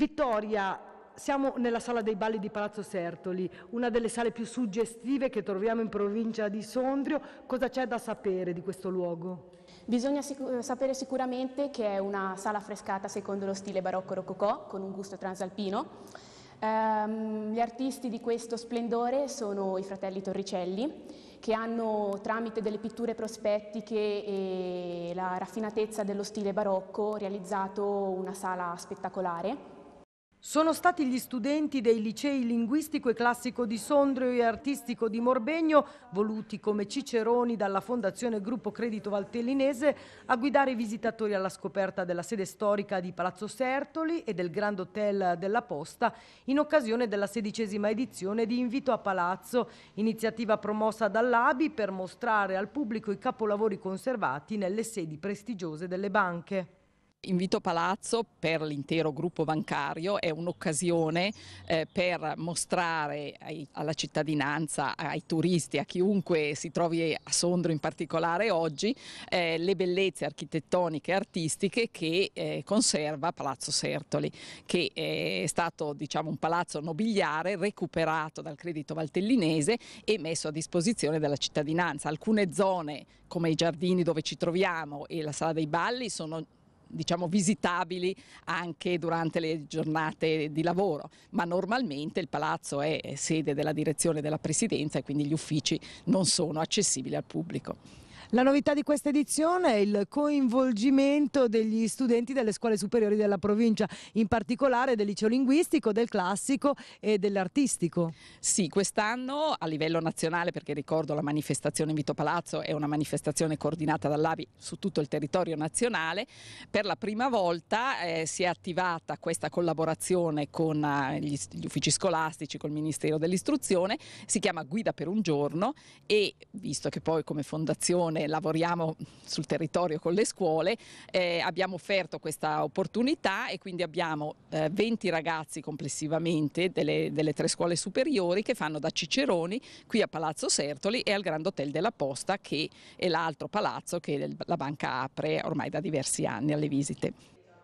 Vittoria, siamo nella sala dei balli di Palazzo Sertoli, una delle sale più suggestive che troviamo in provincia di Sondrio. Cosa c'è da sapere di questo luogo? Bisogna sic sapere sicuramente che è una sala affrescata secondo lo stile barocco rococò, con un gusto transalpino. Um, gli artisti di questo splendore sono i fratelli Torricelli che hanno tramite delle pitture prospettiche e la raffinatezza dello stile barocco realizzato una sala spettacolare sono stati gli studenti dei licei linguistico e classico di Sondrio e artistico di Morbegno, voluti come ciceroni dalla Fondazione Gruppo Credito Valtellinese, a guidare i visitatori alla scoperta della sede storica di Palazzo Sertoli e del Grand Hotel della Posta in occasione della sedicesima edizione di Invito a Palazzo, iniziativa promossa dall'ABI per mostrare al pubblico i capolavori conservati nelle sedi prestigiose delle banche. Invito Palazzo per l'intero gruppo bancario è un'occasione eh, per mostrare ai, alla cittadinanza, ai turisti, a chiunque si trovi a Sondrio in particolare oggi, eh, le bellezze architettoniche e artistiche che eh, conserva Palazzo Sertoli, che eh, è stato diciamo, un palazzo nobiliare recuperato dal credito valtellinese e messo a disposizione della cittadinanza. Alcune zone come i giardini dove ci troviamo e la sala dei balli sono diciamo, visitabili anche durante le giornate di lavoro, ma normalmente il palazzo è sede della direzione della Presidenza e quindi gli uffici non sono accessibili al pubblico. La novità di questa edizione è il coinvolgimento degli studenti delle scuole superiori della provincia, in particolare del liceo linguistico, del classico e dell'artistico. Sì, quest'anno a livello nazionale, perché ricordo la manifestazione in Vito Palazzo è una manifestazione coordinata dall'ABI su tutto il territorio nazionale, per la prima volta eh, si è attivata questa collaborazione con eh, gli, gli uffici scolastici, col Ministero dell'Istruzione, si chiama Guida per un giorno e visto che poi come fondazione come lavoriamo sul territorio con le scuole, eh, abbiamo offerto questa opportunità e quindi abbiamo eh, 20 ragazzi complessivamente delle, delle, tre scuole superiori che fanno da Ciceroni qui a Palazzo Sertoli e al Grand Hotel della Posta che è l'altro palazzo che la banca apre ormai da diversi anni alle visite.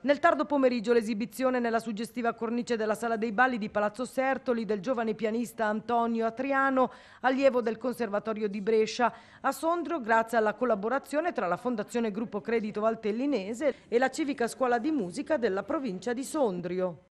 Nel tardo pomeriggio l'esibizione nella suggestiva cornice della Sala dei Balli di Palazzo Sertoli del giovane pianista Antonio Atriano, allievo del Conservatorio di Brescia, a Sondrio grazie alla collaborazione tra la Fondazione Gruppo Credito Valtellinese e la Civica Scuola di Musica della provincia di Sondrio.